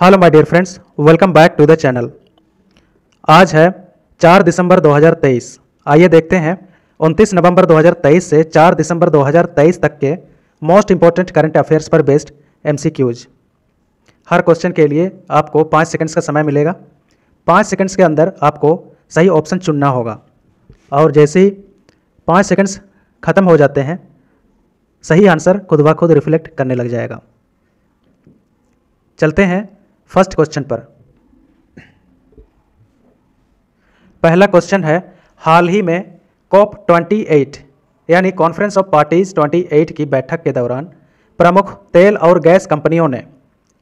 Hello my dear friends welcome back to the channel आज है 4 दिसंबर 2023 आइए देखते हैं 29 नवंबर 2023 से 4 दिसंबर 2023 तक के मोस्ट इंपॉर्टेंट करंट अफेयर्स पर बेस्ड एमसीक्यूज हर क्वेश्चन के लिए आपको 5 सेकंड्स का समय मिलेगा 5 सेकंड्स के अंदर आपको सही ऑप्शन चुनना होगा और जैसे ही पाँच सेकंड्स ख़त्म हो जाते हैं सही आंसर खुद ब खुद रिफ्लेक्ट करने लग जाएगा चलते हैं फर्स्ट क्वेश्चन पर पहला क्वेश्चन है हाल ही में कॉप 28 यानी कॉन्फ्रेंस ऑफ पार्टीज 28 की बैठक के दौरान प्रमुख तेल और गैस कंपनियों ने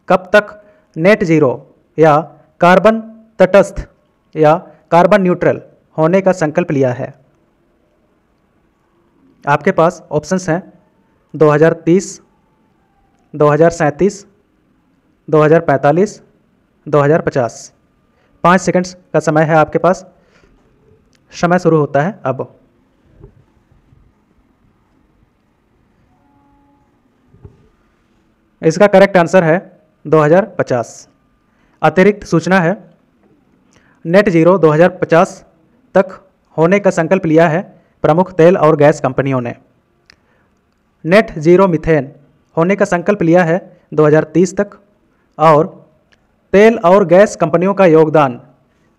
कब तक नेट जीरो या कार्बन तटस्थ या कार्बन न्यूट्रल होने का संकल्प लिया है आपके पास ऑप्शंस हैं 2030, 2037, 2045, 2050। पाँच सेकंड्स का समय है आपके पास समय शुरू होता है अब इसका करेक्ट आंसर है 2050 अतिरिक्त सूचना है नेट जीरो 2050 तक होने का संकल्प लिया है प्रमुख तेल और गैस कंपनियों ने नेट जीरो मिथेन होने का संकल्प लिया है 2030 तक और तेल और गैस कंपनियों का योगदान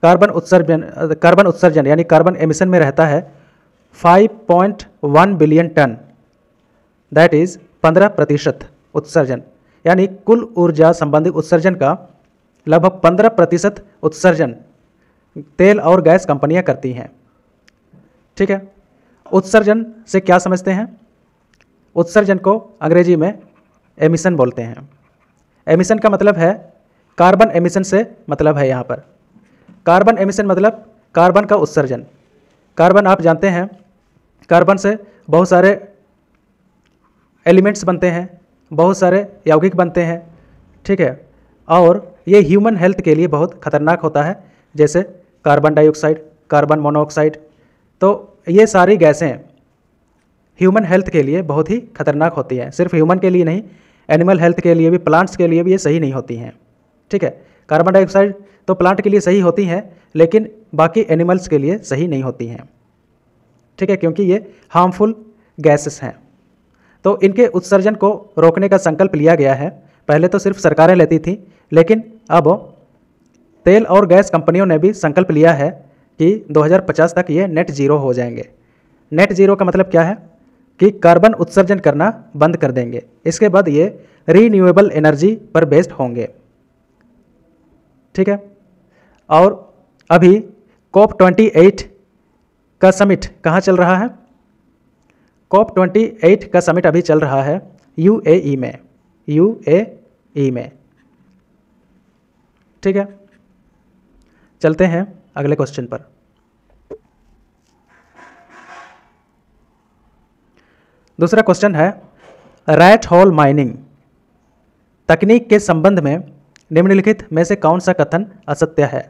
कार्बन उत्सर्जन कार्बन उत्सर्जन यानी कार्बन एमिशन में रहता है 5.1 बिलियन टन दैट इज़ 15 प्रतिशत उत्सर्जन यानी कुल ऊर्जा संबंधी उत्सर्जन का लगभग 15 प्रतिशत उत्सर्जन तेल और गैस कंपनियां करती हैं ठीक है उत्सर्जन से क्या समझते हैं उत्सर्जन को अंग्रेजी में एमिशन बोलते हैं एमिशन का मतलब है कार्बन एमिशन से मतलब है यहाँ पर कार्बन एमिशन मतलब कार्बन का उत्सर्जन कार्बन आप जानते हैं कार्बन से बहुत सारे एलिमेंट्स बनते हैं बहुत सारे यौगिक बनते हैं ठीक है और ये ह्यूमन हेल्थ के लिए बहुत खतरनाक होता है जैसे कार्बन डाइऑक्साइड कार्बन मोनोऑक्साइड तो ये सारी गैसें ह्यूमन हेल्थ के लिए बहुत ही खतरनाक होती हैं सिर्फ ह्यूमन के लिए नहीं एनिमल हेल्थ के लिए भी प्लांट्स के लिए भी ये सही नहीं होती हैं ठीक है कार्बन डाइऑक्साइड तो प्लांट के लिए सही होती हैं लेकिन बाकी एनिमल्स के लिए सही नहीं होती हैं ठीक है क्योंकि ये हार्मफुल गैसेस हैं तो इनके उत्सर्जन को रोकने का संकल्प लिया गया है पहले तो सिर्फ सरकारें लेती थीं लेकिन अब तेल और गैस कंपनियों ने भी संकल्प लिया है कि 2050 तक ये नेट ज़ीरो हो जाएंगे नेट ज़ीरो का मतलब क्या है कि कार्बन उत्सर्जन करना बंद कर देंगे इसके बाद ये रीन्यूएबल एनर्जी पर बेस्ड होंगे ठीक है और अभी कॉप ट्वेंटी एट का समिट कहाँ चल रहा है कॉप ट्वेंटी एट का समिट अभी चल रहा है यू ए ई में यू ए ई में ठीक है चलते हैं अगले क्वेश्चन पर दूसरा क्वेश्चन है रैट होल माइनिंग तकनीक के संबंध में निम्नलिखित में से कौन सा कथन असत्य है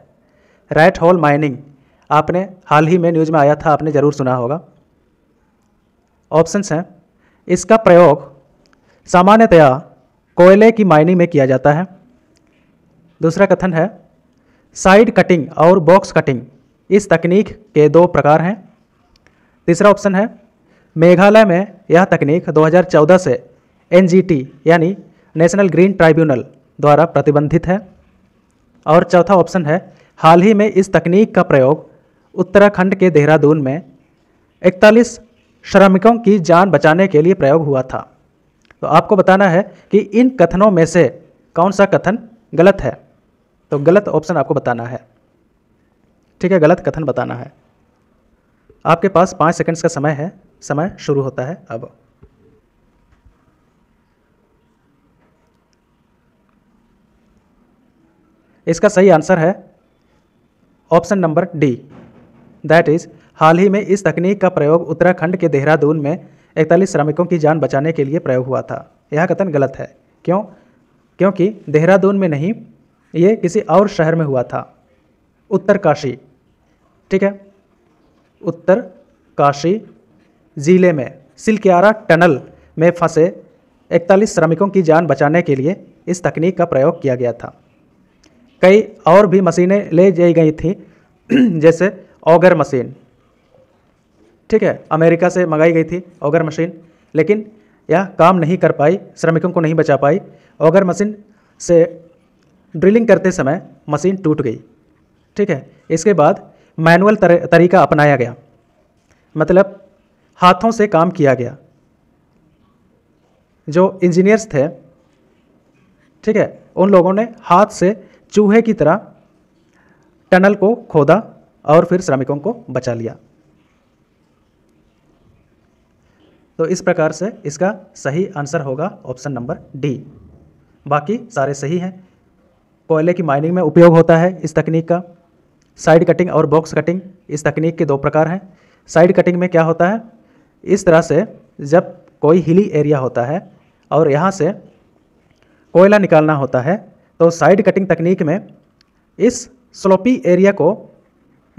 रैट होल माइनिंग आपने हाल ही में न्यूज में आया था आपने जरूर सुना होगा ऑप्शंस हैं इसका प्रयोग सामान्यतया कोयले की माइनिंग में किया जाता है दूसरा कथन है साइड कटिंग और बॉक्स कटिंग इस तकनीक के दो प्रकार हैं तीसरा ऑप्शन है मेघालय में यह तकनीक 2014 से एनजीटी यानी नेशनल ग्रीन ट्राइब्यूनल द्वारा प्रतिबंधित है और चौथा ऑप्शन है हाल ही में इस तकनीक का प्रयोग उत्तराखंड के देहरादून में इकतालीस श्रमिकों की जान बचाने के लिए प्रयोग हुआ था तो आपको बताना है कि इन कथनों में से कौन सा कथन गलत है तो गलत ऑप्शन आपको बताना है ठीक है गलत कथन बताना है आपके पास पाँच सेकंड्स का समय है समय शुरू होता है अब इसका सही आंसर है option number D that is हाल ही में इस तकनीक का प्रयोग उत्तराखंड के देहरादून में इकतालीस श्रमिकों की जान बचाने के लिए प्रयोग हुआ था यह कथन गलत है क्यों क्योंकि देहरादून में नहीं ये किसी और शहर में हुआ था उत्तर काशी ठीक है उत्तर काशी ज़िले में सिलक्यारा टनल में फंसे 41 श्रमिकों की जान बचाने के लिए इस तकनीक का प्रयोग किया गया था कई और भी मशीनें ले जाई गई थी जैसे ऑगर मशीन ठीक है अमेरिका से मंगाई गई थी ऑगर मशीन लेकिन यह काम नहीं कर पाई श्रमिकों को नहीं बचा पाई ऑगर मशीन से ड्रिलिंग करते समय मशीन टूट गई ठीक है इसके बाद मैनुअल तर, तरीका अपनाया गया मतलब हाथों से काम किया गया जो इंजीनियर्स थे ठीक है उन लोगों ने हाथ से चूहे की तरह टनल को खोदा और फिर श्रमिकों को बचा लिया तो इस प्रकार से इसका सही आंसर होगा ऑप्शन नंबर डी बाकी सारे सही हैं कोयले की माइनिंग में उपयोग होता है इस तकनीक का साइड कटिंग और बॉक्स कटिंग इस तकनीक के दो प्रकार हैं साइड कटिंग में क्या होता है इस तरह से जब कोई हिली एरिया होता है और यहाँ से कोयला निकालना होता है तो साइड कटिंग तकनीक में इस स्लोपी एरिया को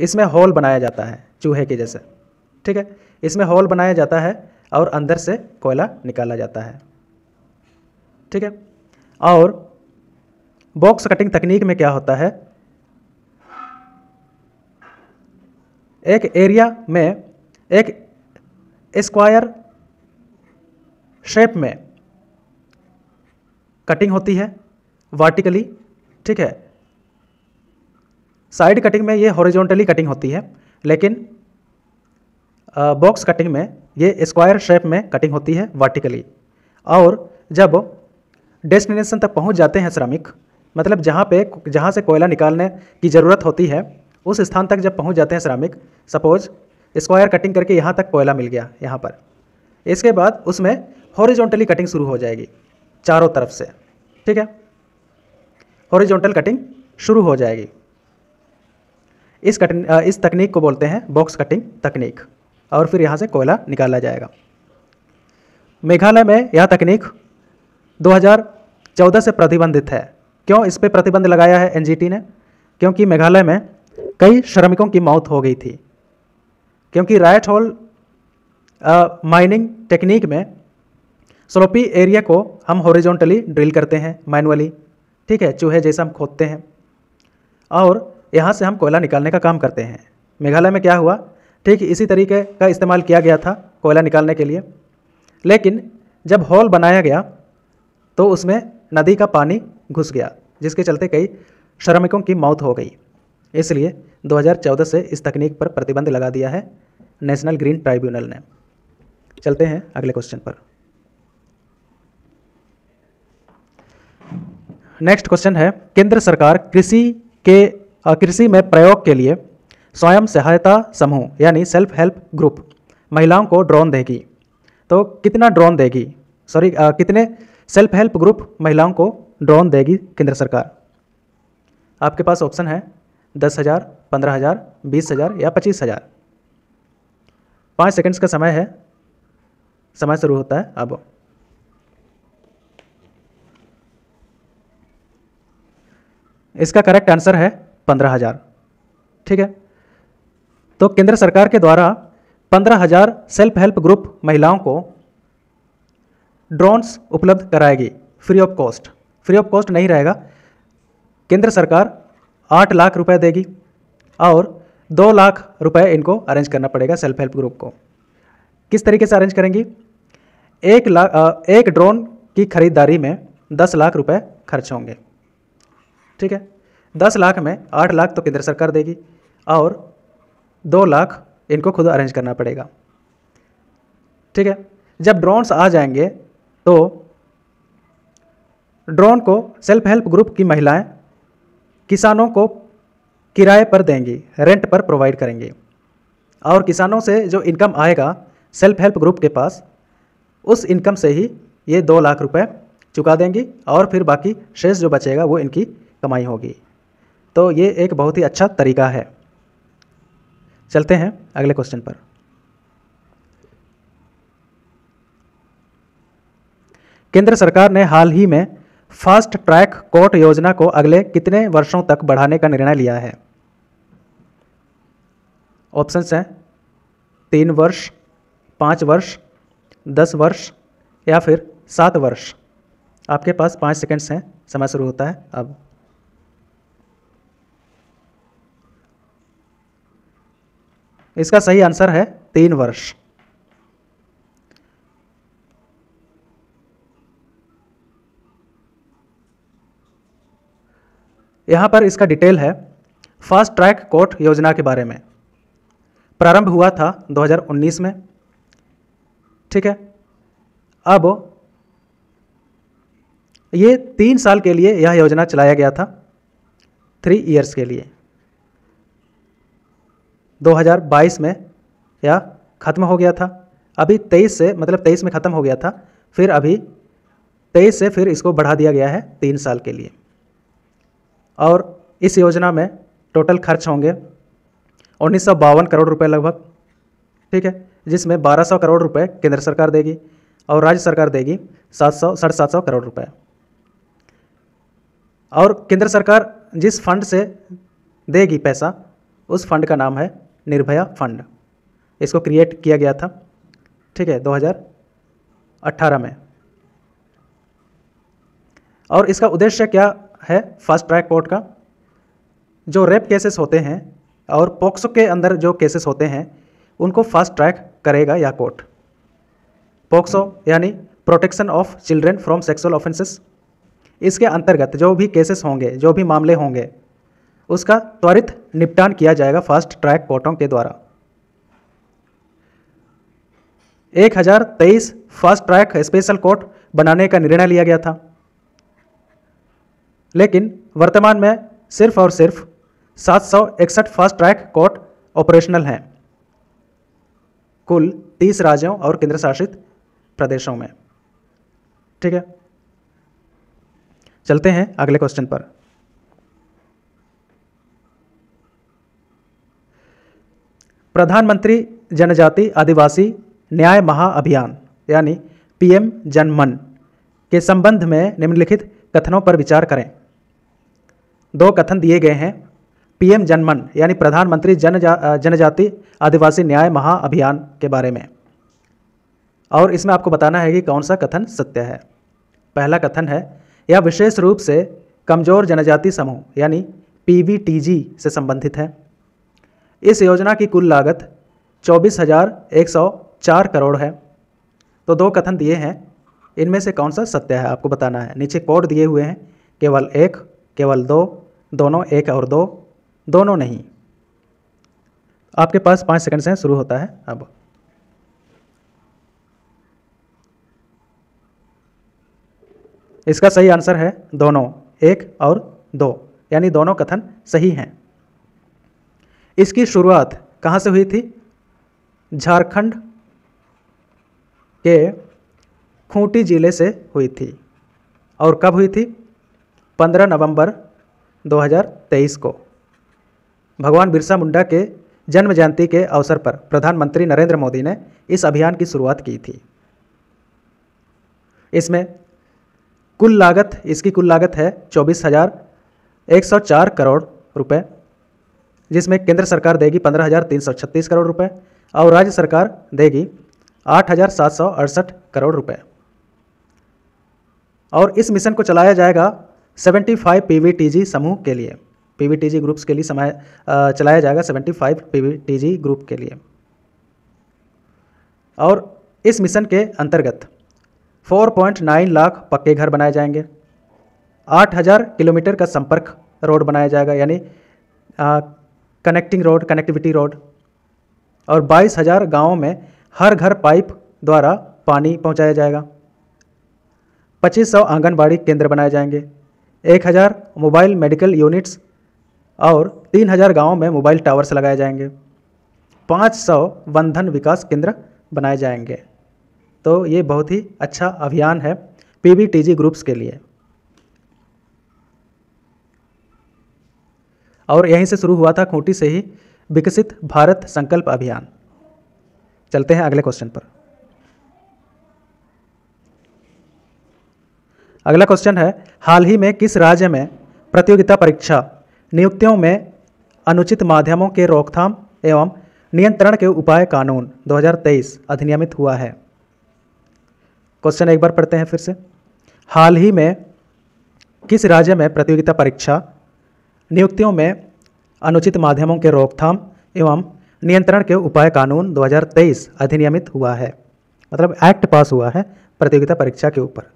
इसमें होल बनाया जाता है चूहे के जैसे ठीक है इसमें होल बनाया जाता है और अंदर से कोयला निकाला जाता है ठीक है और बॉक्स कटिंग तकनीक में क्या होता है एक एरिया में एक स्क्वायर शेप में कटिंग होती है वर्टिकली ठीक है साइड कटिंग में ये हॉरिजॉन्टली कटिंग होती है लेकिन बॉक्स कटिंग में ये स्क्वायर शेप में कटिंग होती है वर्टिकली और जब डेस्टिनेशन तक पहुंच जाते हैं श्रमिक मतलब जहाँ पे जहाँ से कोयला निकालने की ज़रूरत होती है उस स्थान तक जब पहुँच जाते हैं श्रमिक सपोज स्क्वायर कटिंग करके यहाँ तक कोयला मिल गया यहाँ पर इसके बाद उसमें हॉरिजॉन्टली कटिंग शुरू हो जाएगी चारों तरफ से ठीक है हॉरिजॉन्टल कटिंग शुरू हो जाएगी इस कटिंग इस तकनीक को बोलते हैं बॉक्स कटिंग तकनीक और फिर यहाँ से कोयला निकाला जाएगा मेघालय में यह तकनीक 2014 से प्रतिबंधित है क्यों इस पर प्रतिबंध लगाया है एनजीटी ने क्योंकि मेघालय में कई श्रमिकों की मौत हो गई थी क्योंकि रायट हॉल माइनिंग टेक्निक में स्लोपी एरिया को हम हॉरिजॉन्टली ड्रिल करते हैं मैनुअली ठीक है चूहे जैसे हम खोदते हैं और यहाँ से हम कोयला निकालने का काम करते हैं मेघालय में क्या हुआ ठीक इसी तरीके का इस्तेमाल किया गया था कोयला निकालने के लिए लेकिन जब हॉल बनाया गया तो उसमें नदी का पानी घुस गया जिसके चलते कई श्रमिकों की मौत हो गई इसलिए 2014 से इस तकनीक पर प्रतिबंध लगा दिया है नेशनल ग्रीन ट्राइब्यूनल ने चलते हैं अगले क्वेश्चन पर नेक्स्ट क्वेश्चन है केंद्र सरकार कृषि के कृषि में प्रयोग के लिए स्वयं सहायता समूह यानी सेल्फ हेल्प ग्रुप महिलाओं को ड्रोन देगी तो कितना ड्रोन देगी सॉरी कितने सेल्फ हेल्प ग्रुप महिलाओं को ड्रोन देगी केंद्र सरकार आपके पास ऑप्शन है दस हज़ार पंद्रह हज़ार बीस हज़ार या पच्चीस हज़ार पाँच सेकेंड्स का समय है समय शुरू होता है अब इसका करेक्ट आंसर है पंद्रह हज़ार ठीक है तो केंद्र सरकार के द्वारा पंद्रह हज़ार सेल्फ हेल्प ग्रुप महिलाओं को ड्रोन्स उपलब्ध कराएगी free of cost free of cost नहीं रहेगा केंद्र सरकार आठ लाख रुपए देगी और दो लाख रुपए इनको अरेंज करना पड़ेगा सेल्फ हेल्प ग्रुप को किस तरीके से अरेंज करेंगी एक लाख एक ड्रोन की खरीदारी में दस लाख रुपए खर्च होंगे ठीक है दस लाख में आठ लाख तो केंद्र सरकार देगी और दो लाख इनको खुद अरेंज करना पड़ेगा ठीक है जब ड्रोन्स आ जाएंगे तो ड्रोन को सेल्फ हेल्प ग्रुप की महिलाएं किसानों को किराए पर देंगी रेंट पर प्रोवाइड करेंगी और किसानों से जो इनकम आएगा सेल्फ हेल्प ग्रुप के पास उस इनकम से ही ये दो लाख रुपए चुका देंगी और फिर बाकी शेष जो बचेगा वो इनकी कमाई होगी तो ये एक बहुत ही अच्छा तरीका है चलते हैं अगले क्वेश्चन पर केंद्र सरकार ने हाल ही में फास्ट ट्रैक कोर्ट योजना को अगले कितने वर्षों तक बढ़ाने का निर्णय लिया है ऑप्शन हैं तीन वर्ष पाँच वर्ष दस वर्ष या फिर सात वर्ष आपके पास पाँच सेकंड्स हैं समय शुरू होता है अब इसका सही आंसर है तीन वर्ष यहाँ पर इसका डिटेल है फास्ट ट्रैक कोर्ट योजना के बारे में प्रारंभ हुआ था 2019 में ठीक है अब ये तीन साल के लिए यह योजना चलाया गया था थ्री इयर्स के लिए 2022 में यह ख़त्म हो गया था अभी 23 से मतलब 23 में ख़त्म हो गया था फिर अभी 23 से फिर इसको बढ़ा दिया गया है तीन साल के लिए और इस योजना में टोटल खर्च होंगे उन्नीस करोड़ रुपए लगभग ठीक है जिसमें 1200 करोड़ रुपए केंद्र सरकार देगी और राज्य सरकार देगी सात सौ साढ़े सात सौ करोड़ रुपए और केंद्र सरकार जिस फंड से देगी पैसा उस फंड का नाम है निर्भया फंड इसको क्रिएट किया गया था ठीक है 2018 में और इसका उद्देश्य क्या है फास्ट ट्रैक कोर्ट का जो रेप केसेस होते हैं और पॉक्सो के अंदर जो केसेस होते हैं उनको फास्ट ट्रैक करेगा यह कोर्ट पॉक्सो यानी protection of children from sexual offences इसके अंतर्गत जो भी केसेस होंगे जो भी मामले होंगे उसका त्वरित निपटान किया जाएगा फास्ट ट्रैक कोर्टों के द्वारा 1023 फास्ट ट्रैक स्पेशल कोर्ट बनाने का निर्णय लिया गया था लेकिन वर्तमान में सिर्फ और सिर्फ सात सौ इकसठ फास्ट ट्रैक कोर्ट ऑपरेशनल हैं कुल तीस राज्यों और केंद्र शासित प्रदेशों में ठीक है चलते हैं अगले क्वेश्चन पर प्रधानमंत्री जनजाति आदिवासी न्याय महाअभियान यानी पीएम जनमन के संबंध में निम्नलिखित कथनों पर विचार करें दो कथन दिए गए हैं पीएम जनमन यानी प्रधानमंत्री जन जा, जनजाति आदिवासी न्याय महाअभियान के बारे में और इसमें आपको बताना है कि कौन सा कथन सत्य है पहला कथन है यह विशेष रूप से कमज़ोर जनजाति समूह यानी पीवीटीजी से संबंधित है इस योजना की कुल लागत चौबीस हज़ार एक सौ चार करोड़ है तो दो कथन दिए हैं इनमें से कौन सा सत्य है आपको बताना है नीचे कोड दिए हुए हैं केवल एक केवल दो दोनों एक और दो दोनों नहीं आपके पास पाँच सेकंड से शुरू होता है अब इसका सही आंसर है दोनों एक और दो यानी दोनों कथन सही हैं इसकी शुरुआत कहाँ से हुई थी झारखंड के खूंटी जिले से हुई थी और कब हुई थी 15 नवंबर 2023 को भगवान बिरसा मुंडा के जन्म जयंती के अवसर पर प्रधानमंत्री नरेंद्र मोदी ने इस अभियान की शुरुआत की थी इसमें कुल लागत इसकी कुल लागत है चौबीस हज़ार एक सौ चार करोड़ रुपए जिसमें केंद्र सरकार देगी पंद्रह हज़ार तीन सौ छत्तीस करोड़ रुपए और राज्य सरकार देगी आठ हज़ार सात सौ अड़सठ करोड़ रुपए और इस मिशन को चलाया जाएगा 75 पीवीटीजी समूह के लिए पीवीटीजी ग्रुप्स के लिए समय चलाया जाएगा 75 पीवीटीजी ग्रुप के लिए और इस मिशन के अंतर्गत 4.9 लाख पक्के घर बनाए जाएंगे 8000 किलोमीटर का संपर्क रोड बनाया जाएगा यानी कनेक्टिंग रोड कनेक्टिविटी रोड और 22000 गांवों में हर घर पाइप द्वारा पानी पहुंचाया जाएगा 2500 आंगनबाड़ी केंद्र बनाए जाएंगे एक हज़ार मोबाइल मेडिकल यूनिट्स और तीन हज़ार गाँव में मोबाइल टावर्स लगाए जाएंगे पाँच सौ बंधन विकास केंद्र बनाए जाएंगे तो ये बहुत ही अच्छा अभियान है पीबीटीजी ग्रुप्स के लिए और यहीं से शुरू हुआ था खूंटी से ही विकसित भारत संकल्प अभियान चलते हैं अगले क्वेश्चन पर अगला क्वेश्चन है हाल ही में किस राज्य में प्रतियोगिता परीक्षा नियुक्तियों में अनुचित माध्यमों के रोकथाम एवं नियंत्रण के उपाय कानून 2023 अधिनियमित हुआ है क्वेश्चन एक बार पढ़ते हैं फिर से हाल ही में किस राज्य में प्रतियोगिता परीक्षा नियुक्तियों में अनुचित माध्यमों के रोकथाम एवं नियंत्रण के उपाय कानून 2023 अधिनियमित हुआ है मतलब एक्ट पास हुआ है प्रतियोगिता परीक्षा के ऊपर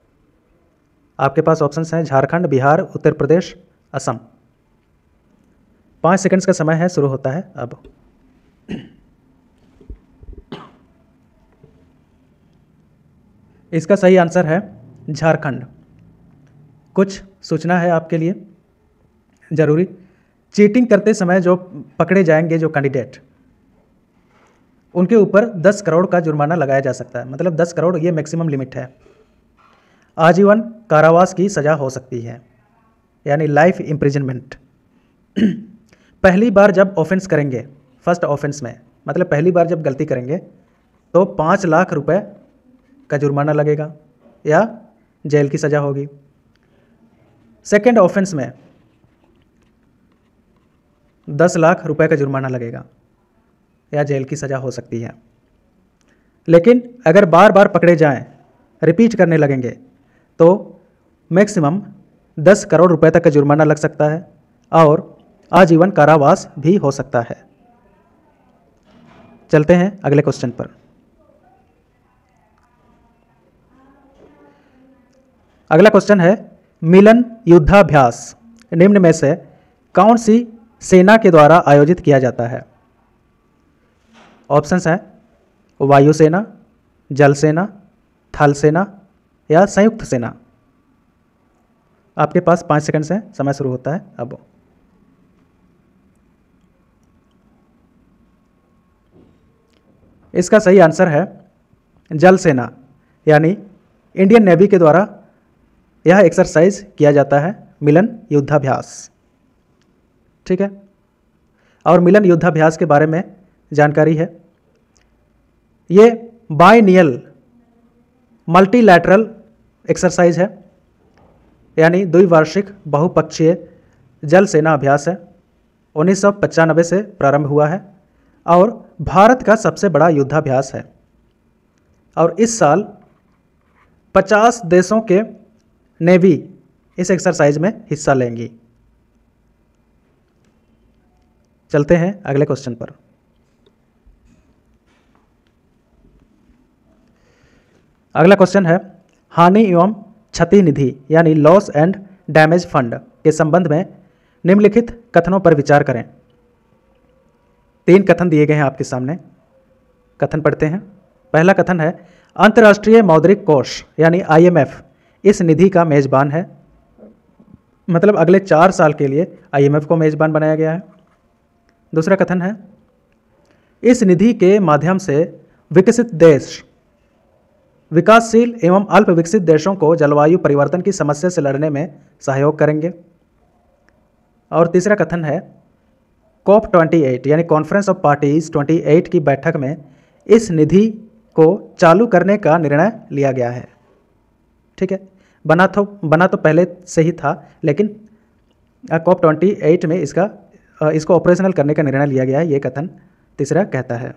आपके पास ऑप्शंस हैं झारखंड बिहार उत्तर प्रदेश असम पाँच सेकंड्स का समय है शुरू होता है अब इसका सही आंसर है झारखंड कुछ सूचना है आपके लिए ज़रूरी चीटिंग करते समय जो पकड़े जाएंगे जो कैंडिडेट उनके ऊपर 10 करोड़ का जुर्माना लगाया जा सकता है मतलब 10 करोड़ ये मैक्सिमम लिमिट है आजीवन कारावास की सज़ा हो सकती है यानी लाइफ इम्प्रिजनमेंट पहली बार जब ऑफेंस करेंगे फर्स्ट ऑफेंस में मतलब पहली बार जब गलती करेंगे तो पाँच लाख रुपए का जुर्माना लगेगा या जेल की सज़ा होगी सेकेंड ऑफेंस में दस लाख रुपए का जुर्माना लगेगा या जेल की सज़ा हो सकती है लेकिन अगर बार बार पकड़े जाएं, रिपीट करने लगेंगे तो मैक्सिमम दस करोड़ रुपए तक का जुर्माना लग सकता है और आजीवन कारावास भी हो सकता है चलते हैं अगले क्वेश्चन पर अगला क्वेश्चन है मिलन युद्धाभ्यास निम्न में से कौन सी सेना के द्वारा आयोजित किया जाता है ऑप्शंस हैं वायुसेना जलसेना थल सेना या संयुक्त सेना आपके पास पाँच सेकंड से समय शुरू होता है अब इसका सही आंसर है जल सेना यानी इंडियन नेवी के द्वारा यह एक्सरसाइज किया जाता है मिलन युद्धाभ्यास ठीक है और मिलन युद्धाभ्यास के बारे में जानकारी है ये बायनियल मल्टीलैटरल एक्सरसाइज है यानी द्विवार्षिक बहुपक्षीय जल सेना अभ्यास है उन्नीस से प्रारंभ हुआ है और भारत का सबसे बड़ा युद्धाभ्यास है और इस साल 50 देशों के नेवी इस एक्सरसाइज में हिस्सा लेंगी चलते हैं अगले क्वेश्चन पर अगला क्वेश्चन है हानि एवं क्षति निधि यानी लॉस एंड डैमेज फंड के संबंध में निम्नलिखित कथनों पर विचार करें तीन कथन दिए गए हैं आपके सामने कथन पढ़ते हैं पहला कथन है अंतर्राष्ट्रीय मौद्रिक कोष यानी आईएमएफ इस निधि का मेज़बान है मतलब अगले चार साल के लिए आईएमएफ को मेज़बान बनाया गया है दूसरा कथन है इस निधि के माध्यम से विकसित देश विकासशील एवं अल्प विकसित देशों को जलवायु परिवर्तन की समस्या से लड़ने में सहयोग करेंगे और तीसरा कथन है कॉप 28 यानी कॉन्फ्रेंस ऑफ पार्टीज 28 की बैठक में इस निधि को चालू करने का निर्णय लिया गया है ठीक है बना तो बना तो पहले से ही था लेकिन कॉप ट्वेंटी एट में इसका इसको ऑपरेशनल करने का निर्णय लिया गया है ये कथन तीसरा कहता है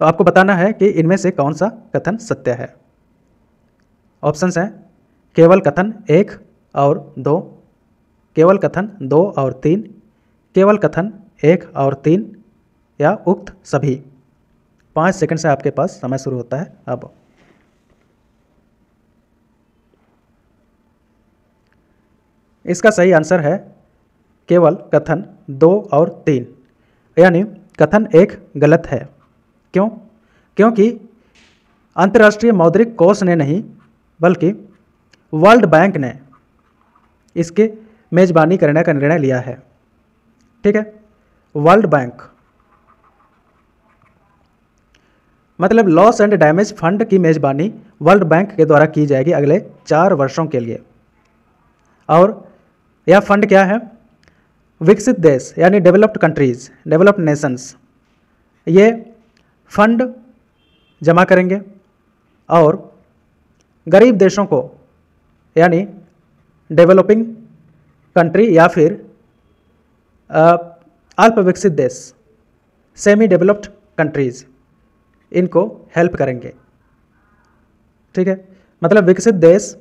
तो आपको बताना है कि इनमें से कौन सा कथन सत्य है ऑप्शंस हैं केवल कथन एक और दो केवल कथन दो और तीन केवल कथन एक और तीन या उक्त सभी पाँच सेकंड से आपके पास समय शुरू होता है अब इसका सही आंसर है केवल कथन दो और तीन यानी कथन एक गलत है क्यों क्योंकि अंतर्राष्ट्रीय मौद्रिक कोष ने नहीं बल्कि वर्ल्ड बैंक ने इसके मेज़बानी करने का निर्णय लिया है ठीक है वर्ल्ड बैंक मतलब लॉस एंड डैमेज फंड की मेज़बानी वर्ल्ड बैंक के द्वारा की जाएगी अगले चार वर्षों के लिए और यह फंड क्या है विकसित देश यानी डेवलप्ड कंट्रीज़ डेवलप्ड नेशंस ये फंड जमा करेंगे और गरीब देशों को यानी डेवलपिंग कंट्री या फिर अल्प विकसित देश सेमी डेवलप्ड कंट्रीज़ इनको हेल्प करेंगे ठीक है मतलब विकसित देश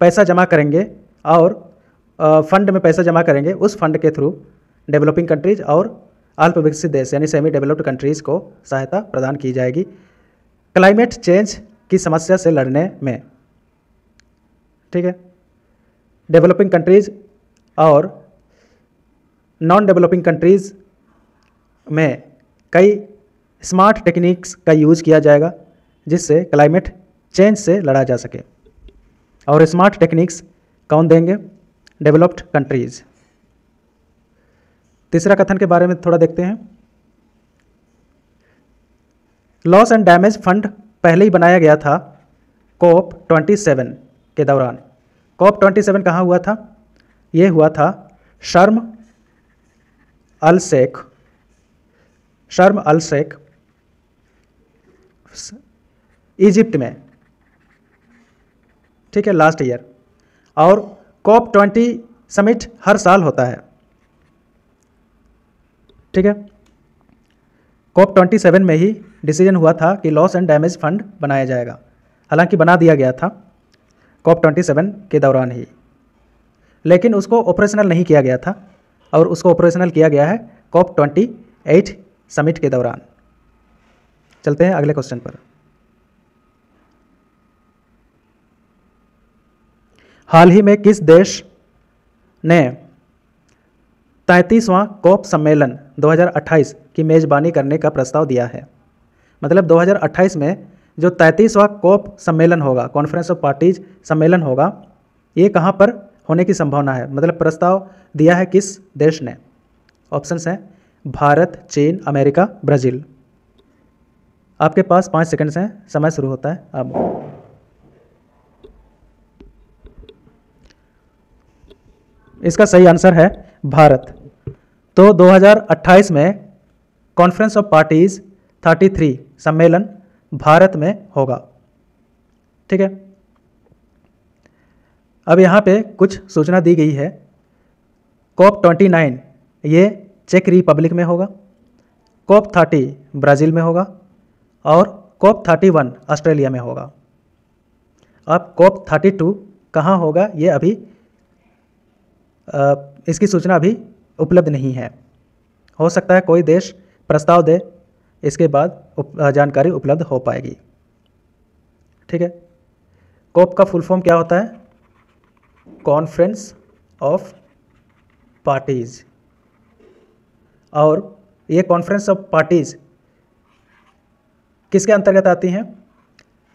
पैसा जमा करेंगे और फंड में पैसा जमा करेंगे उस फंड के थ्रू डेवलपिंग कंट्रीज और अल्प विकसित देश यानी सेमी डेवलप्ड कंट्रीज़ को सहायता प्रदान की जाएगी क्लाइमेट चेंज की समस्या से लड़ने में ठीक है डेवलपिंग कंट्रीज़ और नॉन डेवलपिंग कंट्रीज़ में कई स्मार्ट टेक्निक्स का यूज़ किया जाएगा जिससे क्लाइमेट चेंज से लड़ा जा सके और स्मार्ट टेक्निक्स कौन देंगे डेवलप्ड कंट्रीज़ तीसरा कथन के बारे में थोड़ा देखते हैं लॉस एंड डैमेज फंड पहले ही बनाया गया था कोप 27 के दौरान कोप 27 कहाँ हुआ था यह हुआ था शर्म अल शेख शर्म अल शेख इजिप्ट में ठीक है लास्ट ईयर और कॉप ट्वेंटी समिट हर साल होता है ठीक है कॉप ट्वेंटी सेवन में ही डिसीजन हुआ था कि लॉस एंड डैमेज फंड बनाया जाएगा हालांकि बना दिया गया था कॉप ट्वेंटी सेवन के दौरान ही लेकिन उसको ऑपरेशनल नहीं किया गया था और उसको ऑपरेशनल किया गया है कॉप ट्वेंटी एट समिट के दौरान चलते हैं अगले क्वेश्चन पर हाल ही में किस देश ने तैंतीसवां कॉप सम्मेलन 2028 की मेज़बानी करने का प्रस्ताव दिया है मतलब 2028 में जो तैंतीसवां कॉप सम्मेलन होगा कॉन्फ्रेंस ऑफ पार्टीज सम्मेलन होगा ये कहाँ पर होने की संभावना है मतलब प्रस्ताव दिया है किस देश ने ऑप्शंस हैं भारत चीन अमेरिका ब्राज़ील आपके पास पाँच सेकंड्स हैं समय शुरू होता है अब इसका सही आंसर है भारत तो 2028 में कॉन्फ्रेंस ऑफ पार्टीज 33 सम्मेलन भारत में होगा ठीक है अब यहाँ पे कुछ सूचना दी गई है कॉप 29 ये चेक रिपब्लिक में होगा कॉप 30 ब्राज़ील में होगा और कॉप 31 ऑस्ट्रेलिया में होगा अब कॉप 32 कहाँ होगा ये अभी आ, इसकी सूचना अभी उपलब्ध नहीं है हो सकता है कोई देश प्रस्ताव दे इसके बाद उप, जानकारी उपलब्ध हो पाएगी ठीक है कोप का फुल फॉर्म क्या होता है कॉन्फ्रेंस ऑफ पार्टीज और ये कॉन्फ्रेंस ऑफ पार्टीज किसके अंतर्गत आती हैं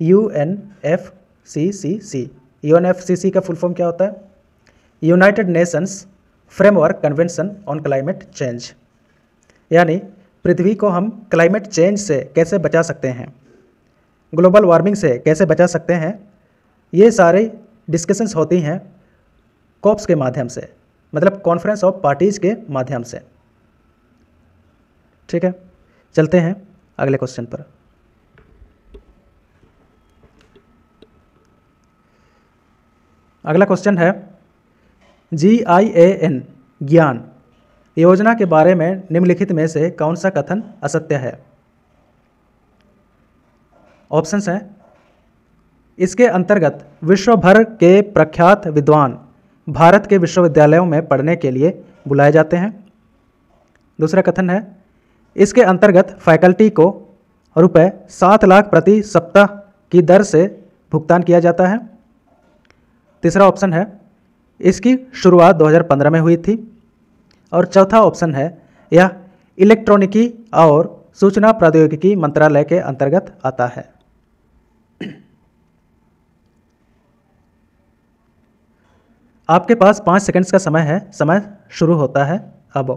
U N F C C C U N F C C का फुल फॉर्म क्या होता है United Nations framework convention on climate change यानी पृथ्वी को हम क्लाइमेट चेंज से कैसे बचा सकते हैं ग्लोबल वार्मिंग से कैसे बचा सकते हैं ये सारे डिस्कशंस होती हैं कॉप्स के माध्यम से मतलब कॉन्फ्रेंस ऑफ पार्टीज़ के माध्यम से ठीक है चलते हैं अगले क्वेश्चन पर अगला क्वेश्चन है जी आई ए एन ज्ञान योजना के बारे में निम्नलिखित में से कौन सा कथन असत्य है ऑप्शंस हैं इसके अंतर्गत विश्व भर के प्रख्यात विद्वान भारत के विश्वविद्यालयों में पढ़ने के लिए बुलाए जाते हैं दूसरा कथन है इसके अंतर्गत फैकल्टी को रुपये सात लाख प्रति सप्ताह की दर से भुगतान किया जाता है तीसरा ऑप्शन है इसकी शुरुआत 2015 में हुई थी और चौथा ऑप्शन है यह इलेक्ट्रॉनिकी और सूचना प्रौद्योगिकी मंत्रालय के अंतर्गत आता है आपके पास पाँच सेकंड्स का समय है समय शुरू होता है अब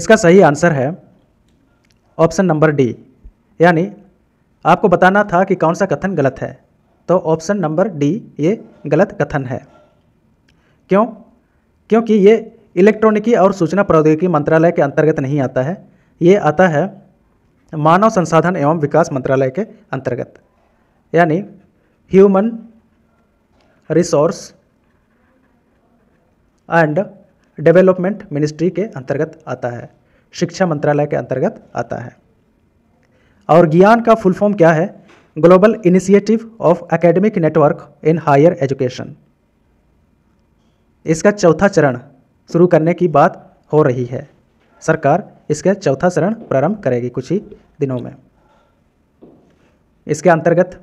इसका सही आंसर है ऑप्शन नंबर डी यानी आपको बताना था कि कौन सा कथन गलत है तो ऑप्शन नंबर डी ये गलत कथन है क्यों क्योंकि ये इलेक्ट्रॉनिकी और सूचना प्रौद्योगिकी मंत्रालय के अंतर्गत नहीं आता है ये आता है मानव संसाधन एवं विकास मंत्रालय के अंतर्गत यानी human resource and development ministry के अंतर्गत आता है शिक्षा मंत्रालय के अंतर्गत आता है और ज्ञान का फुल फॉर्म क्या है global initiative of academic network in higher education इसका चौथा चरण शुरू करने की बात हो रही है सरकार इसका चौथा चरण प्रारंभ करेगी कुछ ही दिनों में इसके अंतर्गत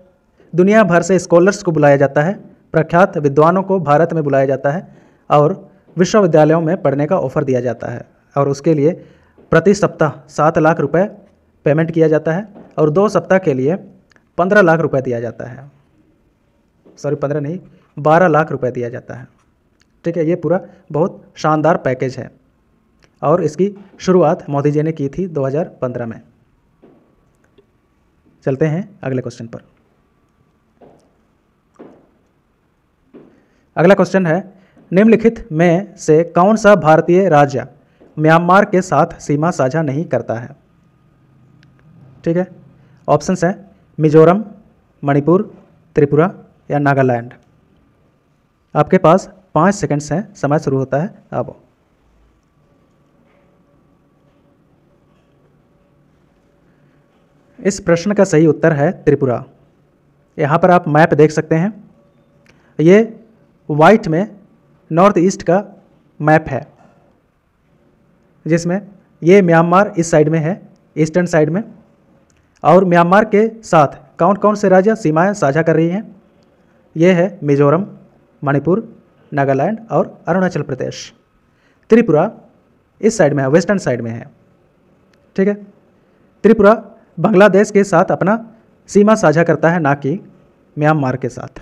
दुनिया भर से स्कॉलर्स को बुलाया जाता है प्रख्यात विद्वानों को भारत में बुलाया जाता है और विश्वविद्यालयों में पढ़ने का ऑफर दिया जाता है और उसके लिए प्रति सप्ताह सात लाख रुपए पेमेंट किया जाता है और दो सप्ताह के लिए पंद्रह लाख रुपए दिया जाता है सॉरी पंद्रह नहीं बारह लाख रुपए दिया जाता है ठीक है ये पूरा बहुत शानदार पैकेज है और इसकी शुरुआत मोदी जी ने की थी 2015 में चलते हैं अगले क्वेश्चन पर अगला क्वेश्चन है निम्नलिखित में से कौन सा भारतीय राज्य म्यांमार के साथ सीमा साझा नहीं करता है ठीक है ऑप्शंस हैं मिजोरम मणिपुर त्रिपुरा या नागालैंड आपके पास पाँच सेकंड्स हैं समय शुरू होता है अब इस प्रश्न का सही उत्तर है त्रिपुरा यहाँ पर आप मैप देख सकते हैं ये वाइट में नॉर्थ ईस्ट का मैप है जिसमें ये म्यांमार इस साइड में है ईस्टर्न साइड में और म्यांमार के साथ कौन कौन से राज्य सीमाएं साझा कर रही हैं ये है मिजोरम मणिपुर नागालैंड और अरुणाचल प्रदेश त्रिपुरा इस साइड में है वेस्टर्न साइड में है ठीक है त्रिपुरा बांग्लादेश के साथ अपना सीमा साझा करता है ना कि म्यांमार के साथ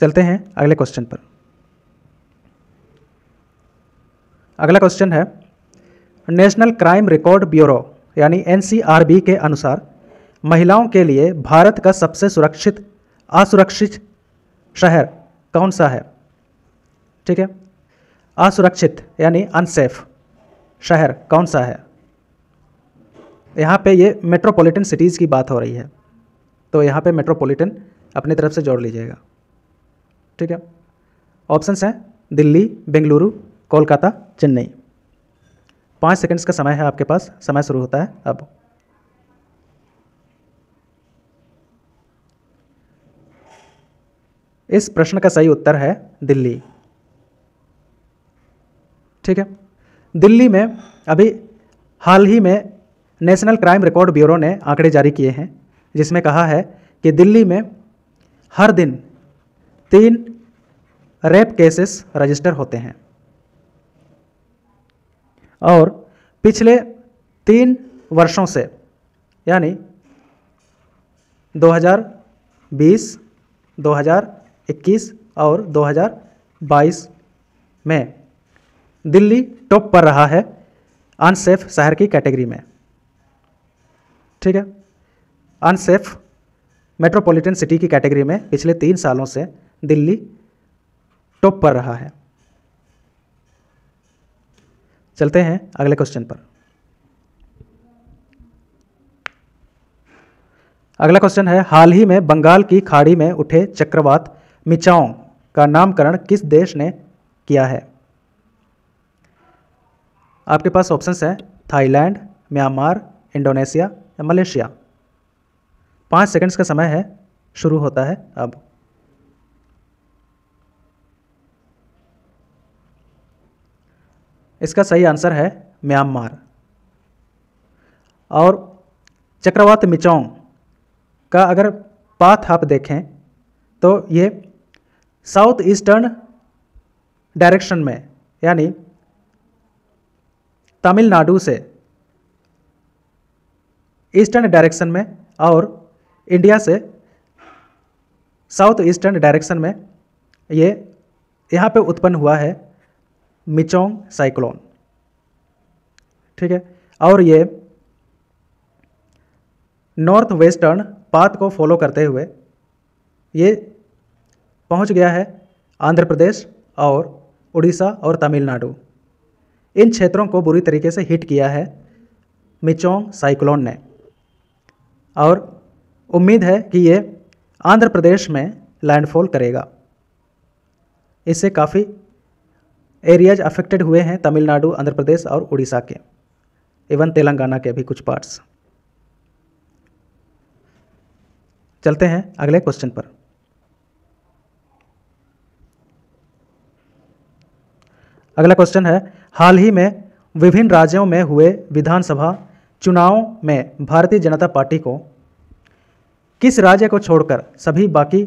चलते हैं अगले क्वेश्चन पर अगला क्वेश्चन है नेशनल क्राइम रिकॉर्ड ब्यूरो यानी एन के अनुसार महिलाओं के लिए भारत का सबसे सुरक्षित असुरक्षित शहर कौन सा है ठीक है असुरक्षित यानी अनसेफ शहर कौन सा है यहाँ पे ये मेट्रोपॉलिटन सिटीज़ की बात हो रही है तो यहाँ पे मेट्रोपॉलिटन अपनी तरफ से जोड़ लीजिएगा ठीक है ऑप्शंस हैं दिल्ली बेंगलुरु कोलकाता चेन्नई पाँच सेकंड्स का समय है आपके पास समय शुरू होता है अब इस प्रश्न का सही उत्तर है दिल्ली ठीक है दिल्ली में अभी हाल ही में नेशनल क्राइम रिकॉर्ड ब्यूरो ने आंकड़े जारी किए हैं जिसमें कहा है कि दिल्ली में हर दिन तीन रेप केसेस रजिस्टर होते हैं और पिछले तीन वर्षों से यानी 2020, 2021 और 2022 में दिल्ली टॉप पर रहा है अनसेफ शहर की कैटेगरी में ठीक है अनसेफ मेट्रोपॉलिटन सिटी की कैटेगरी में पिछले तीन सालों से दिल्ली टॉप पर रहा है चलते हैं अगले क्वेश्चन पर अगला क्वेश्चन है हाल ही में बंगाल की खाड़ी में उठे चक्रवात मिचाओ का नामकरण किस देश ने किया है आपके पास ऑप्शंस हैं थाईलैंड म्यांमार इंडोनेशिया या मलेशिया पाँच सेकंड्स का समय है शुरू होता है अब इसका सही आंसर है म्यांमार और चक्रवात मिचोंग का अगर पाथ आप देखें तो ये साउथ ईस्टर्न डायरेक्शन में यानी तमिलनाडु से ईस्टर्न डायरेक्शन में और इंडिया से साउथ ईस्टर्न डायरेक्शन में ये यहाँ पे उत्पन्न हुआ है मिचोंग साइक्लोन ठीक है और ये नॉर्थ वेस्टर्न पाथ को फॉलो करते हुए ये पहुंच गया है आंध्र प्रदेश और उड़ीसा और तमिलनाडु इन क्षेत्रों को बुरी तरीके से हिट किया है मिचोंग साइक्लोन ने और उम्मीद है कि ये आंध्र प्रदेश में लैंडफॉल करेगा इससे काफ़ी एरियाज अफेक्टेड हुए हैं तमिलनाडु आंध्र प्रदेश और उड़ीसा के इवन तेलंगाना के भी कुछ पार्ट्स चलते हैं अगले क्वेश्चन पर अगला क्वेश्चन है हाल ही में विभिन्न राज्यों में हुए विधानसभा चुनाव में भारतीय जनता पार्टी को किस राज्य को छोड़कर सभी बाकी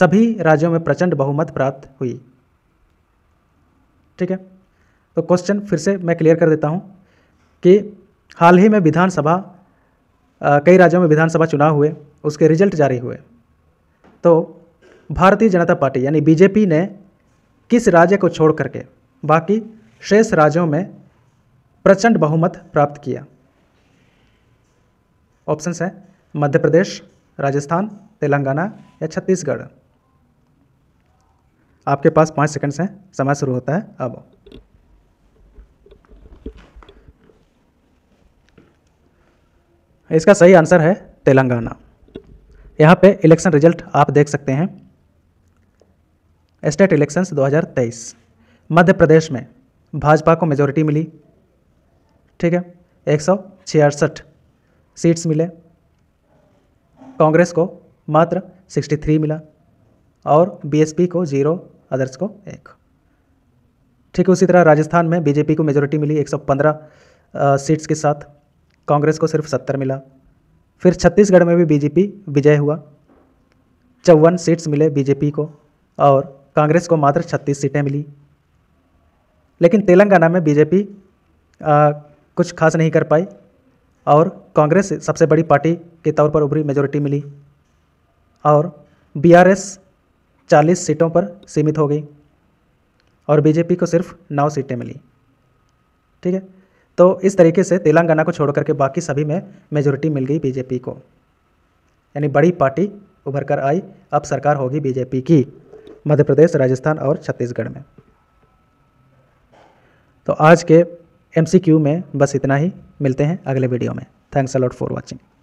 सभी राज्यों में प्रचंड बहुमत प्राप्त हुई ठीक है तो क्वेश्चन फिर से मैं क्लियर कर देता हूँ कि हाल ही में विधानसभा कई राज्यों में विधानसभा चुनाव हुए उसके रिजल्ट जारी हुए तो भारतीय जनता पार्टी यानी बीजेपी ने किस राज्य को छोड़ करके बाकी शेष राज्यों में प्रचंड बहुमत प्राप्त किया ऑप्शंस हैं मध्य प्रदेश राजस्थान तेलंगाना या छत्तीसगढ़ आपके पास पाँच सेकंड्स हैं समय शुरू होता है अब इसका सही आंसर है तेलंगाना यहाँ पे इलेक्शन रिजल्ट आप देख सकते हैं स्टेट इलेक्शंस 2023 मध्य प्रदेश में भाजपा को मेजोरिटी मिली ठीक है एक सीट्स मिले कांग्रेस को मात्र 63 मिला और बीएसपी को जीरो अदर्स को एक ठीक है उसी तरह राजस्थान में बीजेपी को मेजोरिटी मिली 115 सीट्स के साथ कांग्रेस को सिर्फ 70 मिला फिर छत्तीसगढ़ में भी बीजेपी विजय हुआ चौवन सीट्स मिले बीजेपी को और कांग्रेस को मात्र छत्तीस सीटें मिली लेकिन तेलंगाना में बीजेपी कुछ खास नहीं कर पाई और कांग्रेस सबसे बड़ी पार्टी के तौर पर उभरी मेजोरिटी मिली और बीआरएस चालीस सीटों पर सीमित हो गई और बीजेपी को सिर्फ नौ सीटें मिली ठीक है तो इस तरीके से तेलंगाना को छोड़ करके बाकी सभी में मेजोरिटी मिल गई बीजेपी को यानी बड़ी पार्टी उभर कर आई अब सरकार होगी बीजेपी की मध्य प्रदेश राजस्थान और छत्तीसगढ़ में तो आज के एमसीक्यू में बस इतना ही मिलते हैं अगले वीडियो में थैंक्स अलॉट फॉर वॉचिंग